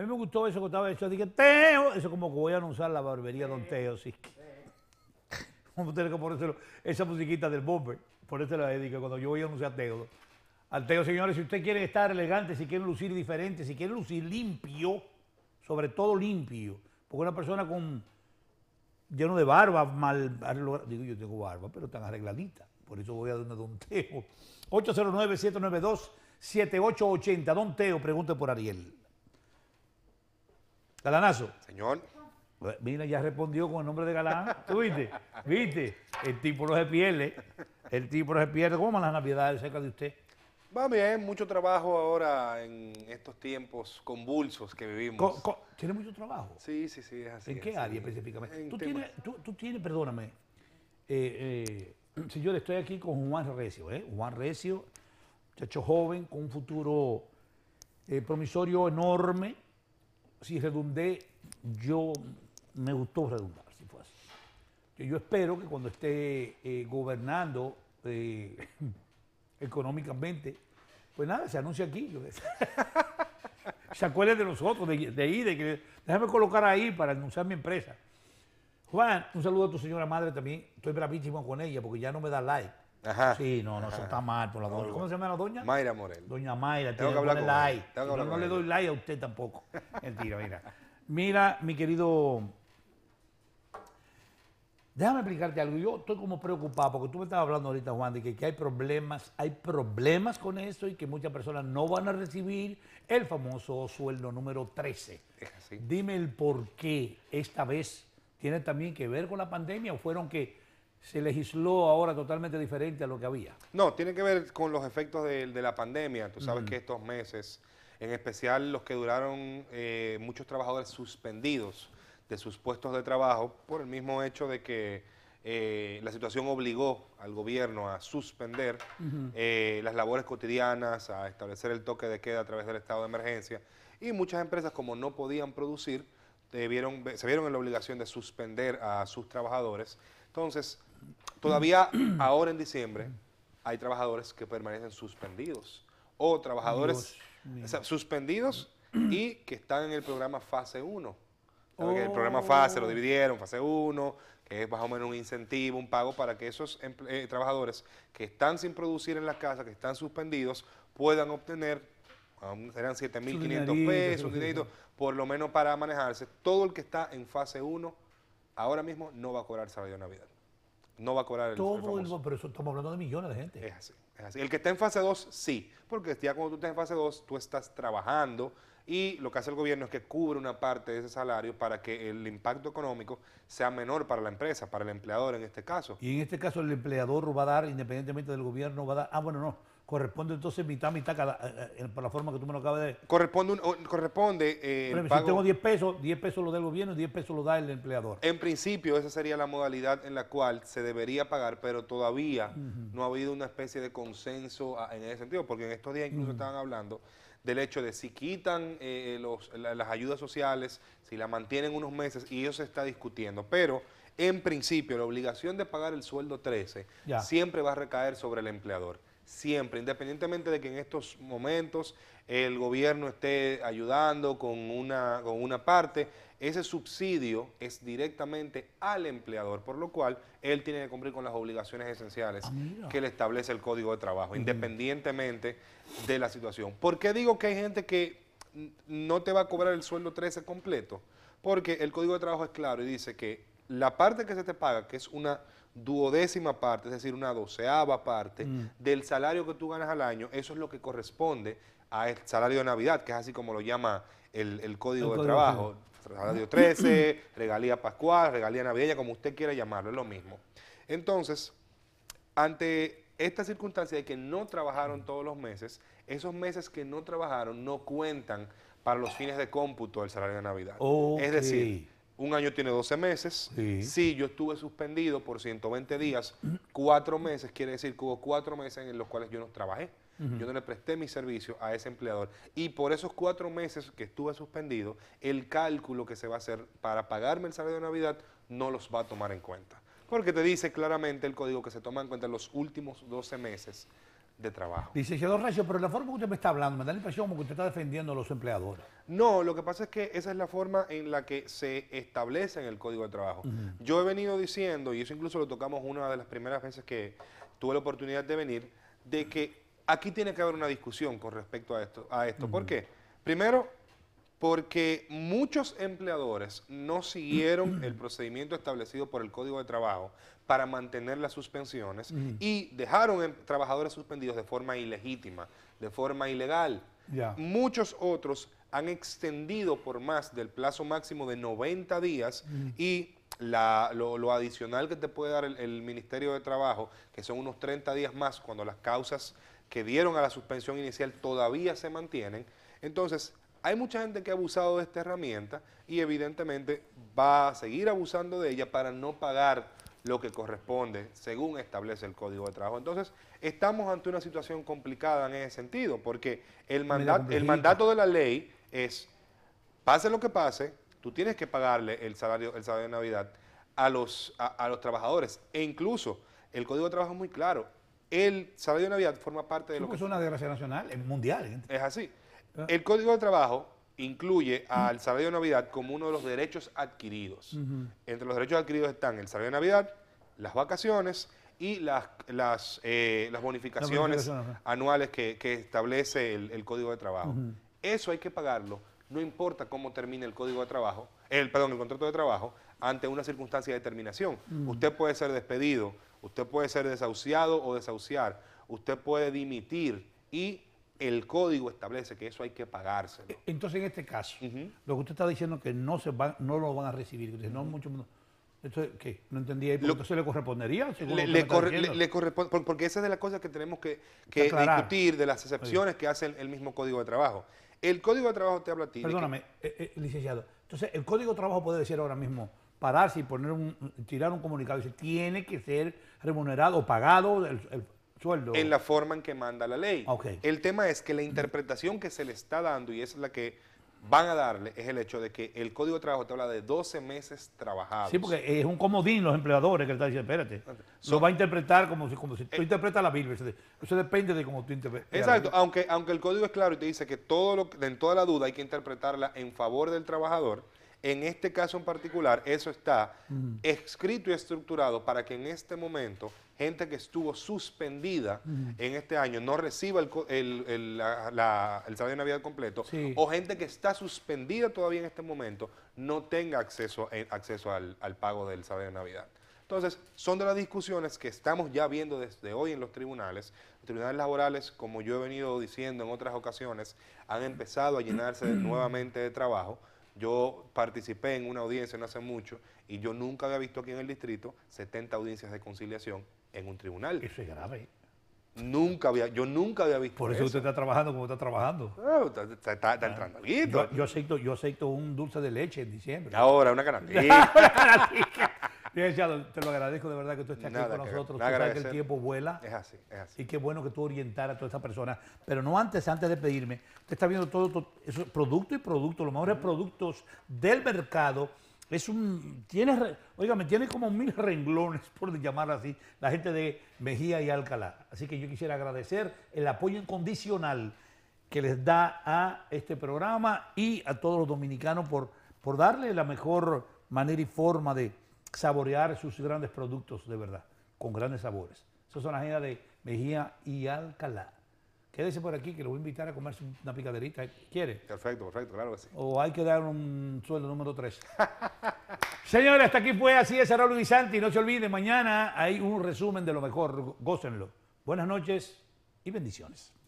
A mí me gustó eso que estaba hecho. Dije, Teo. Eso como que voy a anunciar la barbería Don Teo, sí. Vamos a tener que ponérselo. Esa musiquita del bomber. Por eso la dedico cuando yo voy a anunciar a Teo. Al Teo, señores, si ustedes quieren estar elegantes, si quieren lucir diferentes, si quieren lucir limpio, sobre todo limpio, porque una persona con lleno de barba, mal, digo yo tengo barba, pero tan arregladita, por eso voy a donde Don Teo. 809-792-7880, Don Teo, pregunte por Ariel. Galanazo. Señor. Mira, ya respondió con el nombre de Galán. ¿Tú viste? ¿Viste? El tipo no se pierde. El tipo no se pierde. ¿Cómo van las navidades cerca de usted? Va bien, mucho trabajo ahora en estos tiempos convulsos que vivimos. ¿Tiene mucho trabajo? Sí, sí, sí, es así. ¿En qué área específicamente? ¿Tú tienes, perdóname, eh, eh, señor, estoy aquí con Juan Recio, ¿eh? Juan Recio, muchacho joven, con un futuro eh, promisorio enorme si redundé, yo me gustó redundar, si fue así. Yo, espero que cuando esté eh, gobernando eh, económicamente, pues nada, se anuncia aquí. se acuerden de nosotros, de, de ahí, de que déjame colocar ahí para anunciar mi empresa. Juan, un saludo a tu señora madre también. Estoy bravísimo con ella porque ya no me da like. Sí, no, no, se está mal ¿Cómo se llama la doña? Mayra Morel. Doña Mayra, tengo que hablar con like. no, le doy like a usted tampoco. Mentira, mira. Mira, mi querido. Déjame explicarte algo. Yo estoy como preocupado porque tú me estabas hablando ahorita, Juan, de que, que hay problemas, hay problemas con eso y que muchas personas no van a recibir el famoso sueldo número 13. Dime el por qué esta vez tiene también que ver con la pandemia o fueron que se legisló ahora totalmente diferente a lo que había. No, tiene que ver con los efectos de, la pandemia. Tú sabes que estos meses, en especial los que duraron eh, muchos trabajadores suspendidos de sus puestos de trabajo por el mismo hecho de que eh, la situación obligó al gobierno a suspender eh, las labores cotidianas, a establecer el toque de queda a través del estado de emergencia y muchas empresas como no podían producir, vieron, se vieron en la obligación de suspender a sus trabajadores. Entonces, Todavía ahora en diciembre hay trabajadores que permanecen suspendidos o trabajadores suspendidos y que están en el programa fase 1. El programa fase lo oh. dividieron, fase 1, que es más o menos un incentivo, un pago para que esos eh, trabajadores que están sin producir en las casas, que están suspendidos, puedan obtener, um, serán 7.500 pesos, dinerito, por lo menos para manejarse. Todo el que está en fase 1 ahora mismo no va a cobrar salario de Navidad no va a cobrar el Todo el, pero eso, estamos hablando de millones de gente. Es así, es así. El que está en fase 2, sí, porque ya cuando tú estás en fase 2, tú estás trabajando y lo que hace el gobierno es que cubre una parte de ese salario para que el impacto económico sea menor para la empresa, para el empleador en este caso. Y en este caso el empleador va a dar, independientemente del gobierno, va a dar... Ah, bueno, no corresponde entonces mitad, mitad cada, eh, eh, la forma que tú me lo acabas de... Corresponde, corresponde eh, Si tengo 10 pesos, 10 pesos lo da el gobierno y 10 pesos lo da el empleador. En principio esa sería la modalidad en la cual se debería pagar, pero todavía no ha habido una especie de consenso ah, en ese sentido, porque en estos días incluso estaban hablando del hecho de si quitan las ayudas sociales, si la mantienen unos meses, y eso se está discutiendo, pero en principio la obligación de pagar el sueldo 13 siempre va a recaer sobre el empleador siempre, independientemente de que en estos momentos el gobierno esté ayudando con una, una parte, ese subsidio es directamente al empleador, por lo cual él tiene que cumplir con las obligaciones esenciales ah, que le establece el Código de Trabajo, independientemente de la situación. ¿Por qué digo que hay gente que no te va a cobrar el sueldo 13 completo? Porque el Código de Trabajo es claro y dice que la parte que se te paga, que es una duodécima parte, es decir, una doceava parte mm. del salario que tú ganas al año, eso es lo que corresponde al salario de Navidad, que es así como lo llama el, Código de Trabajo. Salario 13, regalía pascual, regalía navideña, como usted quiera llamarlo, es lo mismo. Entonces, ante esta circunstancia de que no trabajaron todos los meses, esos meses que no trabajaron no cuentan para los fines de cómputo del salario de Navidad. Es decir, un año tiene 12 meses. Sí. yo estuve suspendido por 120 días, cuatro meses, quiere decir que hubo cuatro meses en los cuales yo no trabajé. Yo no le presté mi servicio a ese empleador. Y por esos cuatro meses que estuve suspendido, el cálculo que se va a hacer para pagarme el salario de Navidad no los va a tomar en cuenta. Porque te dice claramente el código que se toma en cuenta los últimos 12 meses de trabajo. Dice, señor racio pero la forma que usted me está hablando me da la impresión como que usted está defendiendo a los empleadores. No, lo que pasa es que esa es la forma en la que se establece en el Código de Trabajo. Yo he venido diciendo, y eso incluso lo tocamos una de las primeras veces que tuve la oportunidad de venir, de que aquí tiene que haber una discusión con respecto a esto. A esto. ¿Por qué? Primero, porque muchos empleadores no siguieron el procedimiento establecido por el Código de Trabajo para mantener las suspensiones y dejaron em, trabajadores suspendidos de forma ilegítima, de forma ilegal. Muchos otros han extendido por más del plazo máximo de 90 días y lo, adicional que te puede dar el, el Ministerio de Trabajo, que son unos 30 días más cuando las causas que dieron a la suspensión inicial todavía se mantienen. Entonces, hay mucha gente que ha abusado de esta herramienta y evidentemente va a seguir abusando de ella para no pagar lo que corresponde según establece el Código de Trabajo. Entonces, estamos ante una situación complicada en ese sentido, porque el, mandato de la ley es, pase lo que pase, tú tienes que pagarle el salario, el salario de Navidad a los, trabajadores. E incluso, el Código de Trabajo es muy claro, el salario de Navidad forma parte de lo que... Es una desgracia nacional, mundial. Es así. Ah. El Código de Trabajo incluye al salario de Navidad como uno de los derechos adquiridos. Entre los derechos adquiridos están el salario de Navidad, las vacaciones y las, las, eh, las bonificaciones anuales que, establece el, Código de Trabajo. Eso hay que pagarlo, no importa cómo termine el Código de Trabajo, el, perdón, el contrato de trabajo, ante una circunstancia de terminación. Usted puede ser despedido, usted puede ser desahuciado o desahuciar, usted puede dimitir y el código establece que eso hay que pagárselo. E, entonces, en este caso, lo que usted está diciendo que no se van, no lo van a recibir, entonces no mucho, ¿qué? No entendía. Lo, ¿Entonces le correspondería? Le, corresponde, porque esa es de las cosas que tenemos que, discutir, de las excepciones que hace el, mismo Código de Trabajo. El Código de Trabajo te habla a ti. Perdóname, eh, eh, licenciado. Entonces, el Código de Trabajo puede decir ahora mismo, pararse y poner un, tirar un comunicado y decir, tiene que ser remunerado o pagado el en la forma en que manda la ley. El tema es que la interpretación que se le está dando, y es la que van a darle, es el hecho de que el Código de Trabajo te habla de 12 meses trabajados. Sí, porque es un comodín los empleadores que le están diciendo, espérate, lo va a interpretar como si, como tú eh, interpretas la Biblia. Eso depende de cómo tú interpretes. Exacto, aunque, aunque el Código es claro y te dice que todo lo, en toda la duda hay que interpretarla en favor del trabajador, en este caso en particular, eso está escrito y estructurado para que en este momento gente que estuvo suspendida en este año no reciba el, el, de Navidad completo o gente que está suspendida todavía en este momento no tenga acceso, eh, acceso al, pago del salario de Navidad. Entonces, son de las discusiones que estamos ya viendo desde hoy en los tribunales. Los tribunales laborales, como yo he venido diciendo en otras ocasiones, han empezado a llenarse nuevamente de trabajo. Yo participé en una audiencia no hace mucho y yo nunca había visto aquí en el distrito 70 audiencias de conciliación en un tribunal. Eso es grave. Nunca había, yo nunca había visto Por eso, usted está trabajando como está trabajando. Ah, está, ah, entrando yo, yo, acepto, yo acepto un dulce de leche en diciembre. Ahora, una garantía. Bien, ya te lo agradezco de verdad que tú estés aquí con nosotros. Tú sabes que el tiempo vuela. Es así, es así. Y qué bueno que tú orientaras a toda esta persona. Pero no antes, antes de pedirme, usted está viendo todo, todo producto y producto, los mejores productos del mercado. Es un, tiene, me tiene como mil renglones, por llamar así, la gente de Mejía y Alcalá. Así que yo quisiera agradecer el apoyo incondicional que les da a este programa y a todos los dominicanos por, por darle la mejor manera y forma de, saborear sus grandes productos de verdad, con grandes sabores. Esas son las agenda de Mejía y Alcalá. Quédese por aquí que lo voy a invitar a comerse una picaderita. ¿Quiere? Perfecto, perfecto, claro que sí. O hay que dar un sueldo número 3. Señores, hasta aquí fue así es Luis Santi. No se olvide mañana hay un resumen de lo mejor. Gócenlo. Buenas noches y bendiciones.